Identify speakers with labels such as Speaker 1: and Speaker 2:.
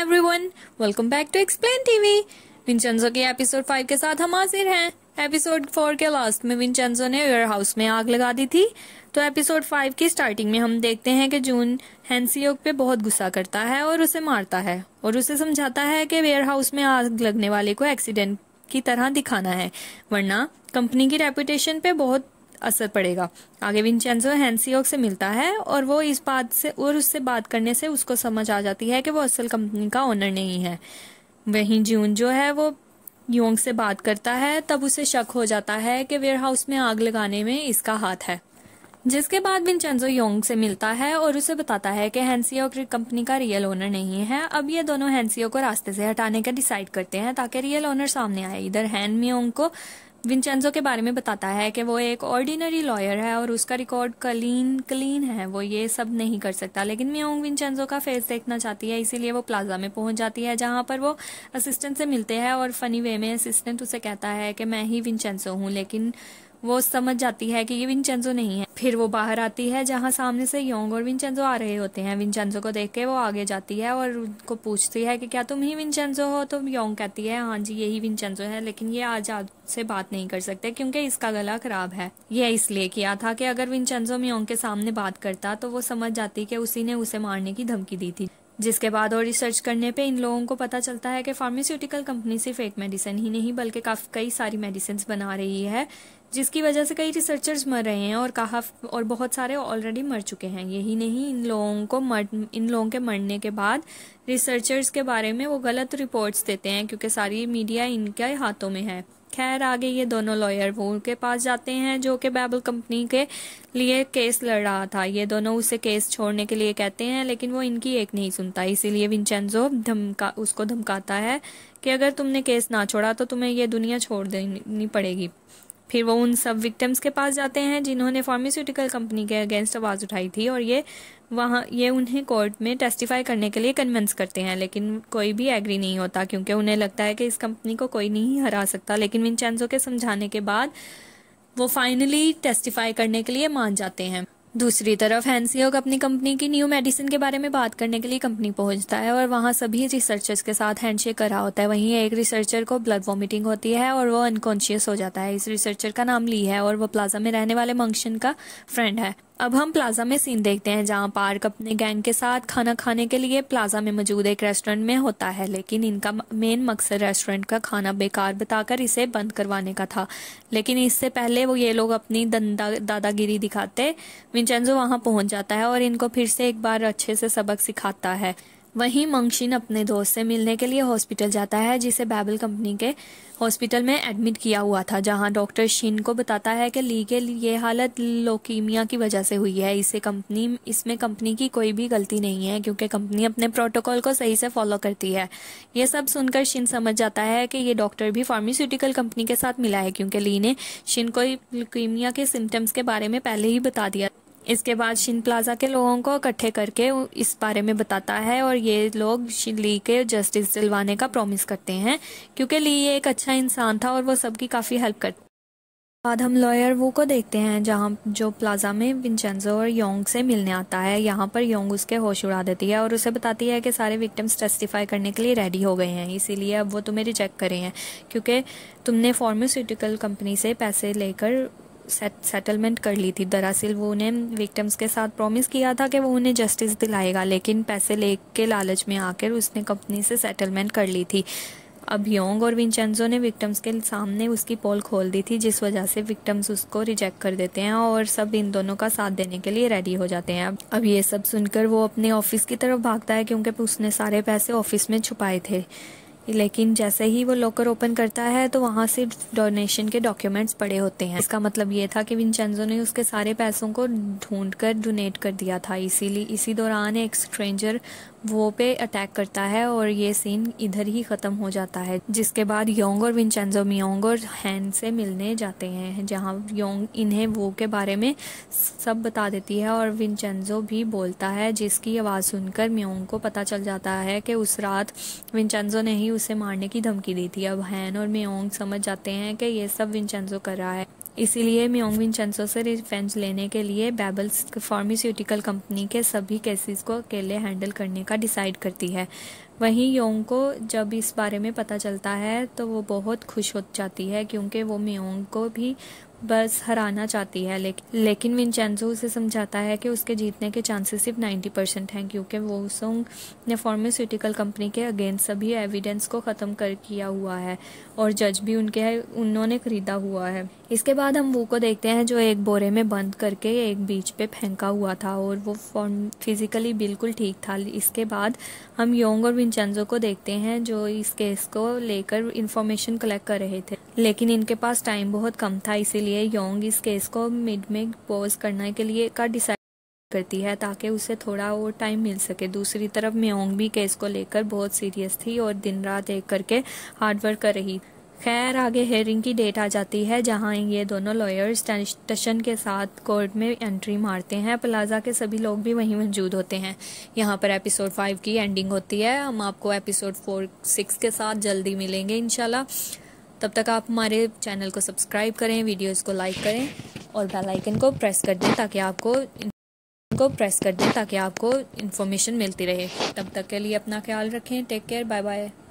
Speaker 1: everyone welcome back to explain TV Vincenzo के episode five के साथ हम हाजिर हैं एपिसोड फोर के लास्ट में विंचेंजो ने वेयर हाउस में आग लगा दी थी तो एपिसोड फाइव की स्टार्टिंग में हम देखते हैं कि जून हैंसीयोग पे बहुत गुस्सा करता है और उसे मारता है और उसे समझाता है कि वेयर हाउस में आग लगने वाले को एक्सीडेंट की तरह दिखाना है वरना कंपनी की रेपुटेशन पे बहुत असर पड़ेगा आगे विंचेंजो हैंसीओक से मिलता है और वो इस बात से और उससे बात करने से उसको समझ आ जाती है कि वो असल कंपनी का ओनर नहीं है वहीं जून जो है वो योंग से बात करता है तब उसे शक हो जाता है कि वेयर हाउस में आग लगाने में इसका हाथ है जिसके बाद विंचेंजो योंग से मिलता है और उसे बताता है कि हैंसियो कंपनी का रियल ओनर नहीं है अब ये दोनों हैंसियो को रास्ते से हटाने का डिसाइड करते हैं ताकि रियल ओनर सामने आए इधर हैन मियोंग को विंचेंजो के बारे में बताता है कि वो एक ऑर्डिनरी लॉयर है और उसका रिकॉर्ड क्लीन क्लीन है वो ये सब नहीं कर सकता लेकिन मियोंग विंचेंजो का फेस देखना चाहती है इसीलिए वो प्लाजा में पहुंच जाती है जहां पर वो असिस्टेंट से मिलते हैं और फनी वे में असिस्टेंट उसे कहता है कि मैं ही विंचेंजो हूँ लेकिन वो समझ जाती है कि ये विंचेंजो नहीं है फिर वो बाहर आती है जहाँ सामने से योंग और विंचेंजो आ रहे होते हैं विंचेंजो को देख के वो आगे जाती है और उनको पूछती है कि क्या तुम ही विंचेंजो हो तो योंग कहती है हाँ जी यही विंचेंजो है लेकिन ये आज से बात नहीं कर सकते क्योंकि इसका गला खराब है यह इसलिए किया था कि अगर विंचेंजो योंग के सामने बात करता तो वो समझ जाती कि उसी ने उसे मारने की धमकी दी थी जिसके बाद और रिसर्च करने पे इन लोगों को पता चलता है कि फार्मास्यूटिकल कंपनी सिर्फ एक मेडिसिन ही नहीं बल्कि काफ़ी कई सारी मेडिसिन बना रही है जिसकी वजह से कई रिसर्चर्स मर रहे हैं और कहा और बहुत सारे ऑलरेडी मर चुके हैं यही नहीं इन लोगों को मर इन लोगों के मरने के बाद रिसर्चर्स के बारे में वो गलत रिपोर्ट्स देते हैं क्योंकि सारी मीडिया इनके हाथों में है खैर आगे ये दोनों लॉयर वो उनके पास जाते हैं जो कि बैबल कंपनी के लिए केस लड़ रहा था ये दोनों उसे केस छोड़ने के लिए कहते हैं लेकिन वो इनकी एक नहीं सुनता इसीलिए विंचेंजो धमका उसको धमकाता है कि अगर तुमने केस ना छोड़ा तो तुम्हें ये दुनिया छोड़ देनी पड़ेगी फिर वो उन सब विक्टिम्स के पास जाते हैं जिन्होंने फार्मास्यूटिकल कंपनी के अगेंस्ट आवाज़ उठाई थी और ये वहाँ ये उन्हें कोर्ट में टेस्टिफाई करने के लिए कन्विंस करते हैं लेकिन कोई भी एग्री नहीं होता क्योंकि उन्हें लगता है कि इस कंपनी को कोई नहीं हरा सकता लेकिन विंचेंजो के समझाने के बाद वो फाइनली टेस्टिफाई करने के लिए मान जाते हैं दूसरी तरफ हैंसियोग अपनी कंपनी की न्यू मेडिसिन के बारे में बात करने के लिए कंपनी पहुंचता है और वहां सभी रिसर्चर्स के साथ हैंडशेक करा होता है वहीं एक रिसर्चर को ब्लड वॉमिटिंग होती है और वो अनकॉन्शियस हो जाता है इस रिसर्चर का नाम ली है और वो प्लाजा में रहने वाले मंक्शन का फ्रेंड है अब हम प्लाजा में सीन देखते हैं जहां पार्क अपने गैंग के साथ खाना खाने के लिए प्लाजा में मौजूद एक रेस्टोरेंट में होता है लेकिन इनका मेन मकसद रेस्टोरेंट का खाना बेकार बताकर इसे बंद करवाने का था लेकिन इससे पहले वो ये लोग अपनी दादागिरी दिखाते विंचेंजो वहां पहुंच जाता है और इनको फिर से एक बार अच्छे से सबक सिखाता है वहीं मंगशिन अपने दोस्त से मिलने के लिए हॉस्पिटल जाता है जिसे बैबल कंपनी के हॉस्पिटल में एडमिट किया हुआ था जहां डॉक्टर शिन को बताता है कि ली के ये हालत लोकीमिया की वजह से हुई है इसे कंपनी इसमें कंपनी की कोई भी गलती नहीं है क्योंकि कंपनी अपने प्रोटोकॉल को सही से फॉलो करती है ये सब सुनकर शिन समझ जाता है कि ये डॉक्टर भी फार्मास्यूटिकल कंपनी के साथ मिला है क्योंकि ली ने शिन को लोकीमिया के सिम्टम्स के बारे में पहले ही बता दिया इसके बाद शिन प्लाजा के लोगों को इकट्ठे करके इस बारे में बताता है और ये लोग ली के जस्टिस दिलवाने का प्रॉमिस करते हैं क्योंकि ली ये एक अच्छा इंसान था और वो सबकी काफ़ी हेल्प कर बाद हम लॉयर वो को देखते हैं जहाँ जो प्लाजा में विंचेंजो और योंग से मिलने आता है यहाँ पर योंग उसके होश उड़ा देती है और उसे बताती है कि सारे विक्टिम्स टेस्टिफाई करने के लिए रेडी हो गए हैं इसीलिए अब वो तुम्हें रिजेक्ट करे हैं क्योंकि तुमने फार्मास्यूटिकल कंपनी से पैसे लेकर सेटलमेंट कर ली थी दरअसल वो उन्हें विक्टम्स के साथ प्रॉमिस किया था कि वो उन्हें जस्टिस दिलाएगा लेकिन पैसे ले के लालच में आकर उसने कंपनी से सेटलमेंट कर ली थी अब योंग और विंचेंजो ने विक्टम्स के सामने उसकी पोल खोल दी थी जिस वजह से विक्टम्स उसको रिजेक्ट कर देते हैं और सब इन दोनों का साथ देने के लिए रेडी हो जाते हैं अब ये सब सुनकर वो अपने ऑफिस की तरफ भागता है क्योंकि उसने सारे पैसे ऑफिस में छुपाए थे लेकिन जैसे ही वो लॉकर ओपन करता है तो वहाँ से डोनेशन के डॉक्यूमेंट्स पड़े होते हैं इसका मतलब ये था कि विंचेंजो ने उसके सारे पैसों को ढूंढ कर डोनेट कर दिया था इसीलिए इसी दौरान एक स्ट्रेंजर वो पे अटैक करता है और ये सीन इधर ही ख़त्म हो जाता है जिसके बाद योंग और विंचेंजो मियोंग और हैन से मिलने जाते हैं जहाँ योंग इन्हें वो के बारे में सब बता देती है और विंचेंजो भी बोलता है जिसकी आवाज़ सुनकर मियोंग को पता चल जाता है कि उस रात विंचेंजो ने ही उसे मारने की धमकी दी थी अब हैन और मियोंग समझ जाते हैं कि ये सब विंचेंजो कर रहा है इसीलिए मियोंगविन चंसो से रिफेंज लेने के लिए बेबल्स फार्मास्यूटिकल कंपनी के सभी केसेस को अकेले हैंडल करने का डिसाइड करती है वहीं योंग को जब इस बारे में पता चलता है तो वो बहुत खुश हो जाती है क्योंकि वो म्योंग को भी बस हराना चाहती है लेकिन लेकिन विंचेंजो उसे समझाता है कि उसके जीतने के चांसेस सिर्फ 90 परसेंट हैं क्योंकि वो सोंग ने फार्मास्यूटिकल कंपनी के अगेंस्ट सभी एविडेंस को ख़त्म कर किया हुआ है और जज भी उनके है उन्होंने ख़रीदा हुआ है इसके बाद हम वो को देखते हैं जो एक बोरे में बंद करके एक बीच पे फेंका हुआ था और वो फॉर्म फिज़िकली बिल्कुल ठीक था इसके बाद हम योंग और विंचेंजो को देखते हैं जो इस केस को लेकर इन्फॉर्मेशन कलेक्ट कर रहे थे लेकिन इनके पास टाइम बहुत कम था इसीलिए लिए योंग इस केस को मिड में पॉज करने के लिए का डिसाइड करती है ताकि उसे थोड़ा और टाइम मिल सके दूसरी तरफ म्योंग भी केस को लेकर बहुत सीरियस थी और दिन रात एक करके हार्डवर्क कर रही खैर आगे हेयरिंग की डेट आ जाती है जहां ये दोनों लॉयर्स स्टेशन के साथ कोर्ट में एंट्री मारते हैं प्लाजा के सभी लोग भी वहीं मौजूद होते हैं यहां पर एपिसोड फाइव की एंडिंग होती है हम आपको एपिसोड फोर सिक्स के साथ जल्दी मिलेंगे इनशाला तब तक आप हमारे चैनल को सब्सक्राइब करें वीडियोस को लाइक करें और बेल आइकन को प्रेस कर दें ताकि आपको को प्रेस कर दें ताकि आपको इन्फॉर्मेशन मिलती रहे तब तक के लिए अपना ख्याल रखें टेक केयर बाय बाय